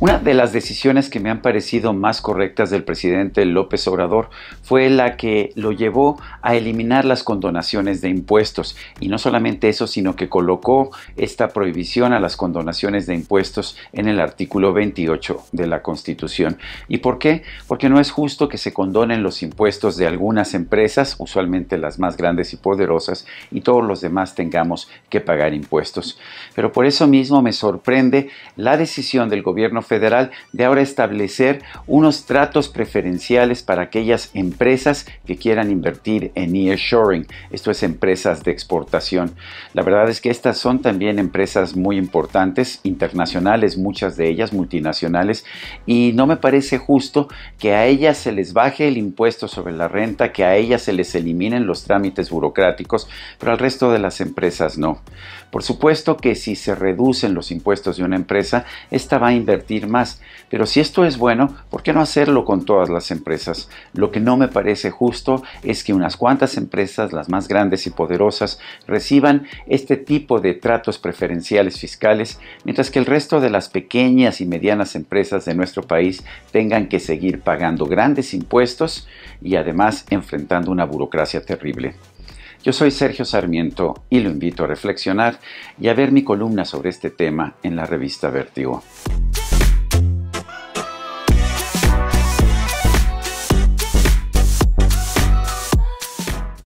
Una de las decisiones que me han parecido más correctas del presidente López Obrador fue la que lo llevó a eliminar las condonaciones de impuestos. Y no solamente eso, sino que colocó esta prohibición a las condonaciones de impuestos en el artículo 28 de la Constitución. ¿Y por qué? Porque no es justo que se condonen los impuestos de algunas empresas, usualmente las más grandes y poderosas, y todos los demás tengamos que pagar impuestos. Pero por eso mismo me sorprende la decisión del gobierno federal de ahora establecer unos tratos preferenciales para aquellas empresas que quieran invertir en nearshoring, esto es empresas de exportación. La verdad es que estas son también empresas muy importantes, internacionales, muchas de ellas multinacionales, y no me parece justo que a ellas se les baje el impuesto sobre la renta, que a ellas se les eliminen los trámites burocráticos, pero al resto de las empresas no. Por supuesto que si se reducen los impuestos de una empresa, esta va a invertir más. Pero si esto es bueno, ¿por qué no hacerlo con todas las empresas? Lo que no me parece justo es que unas cuantas empresas, las más grandes y poderosas, reciban este tipo de tratos preferenciales fiscales, mientras que el resto de las pequeñas y medianas empresas de nuestro país tengan que seguir pagando grandes impuestos y además enfrentando una burocracia terrible. Yo soy Sergio Sarmiento y lo invito a reflexionar y a ver mi columna sobre este tema en la revista Vertigo.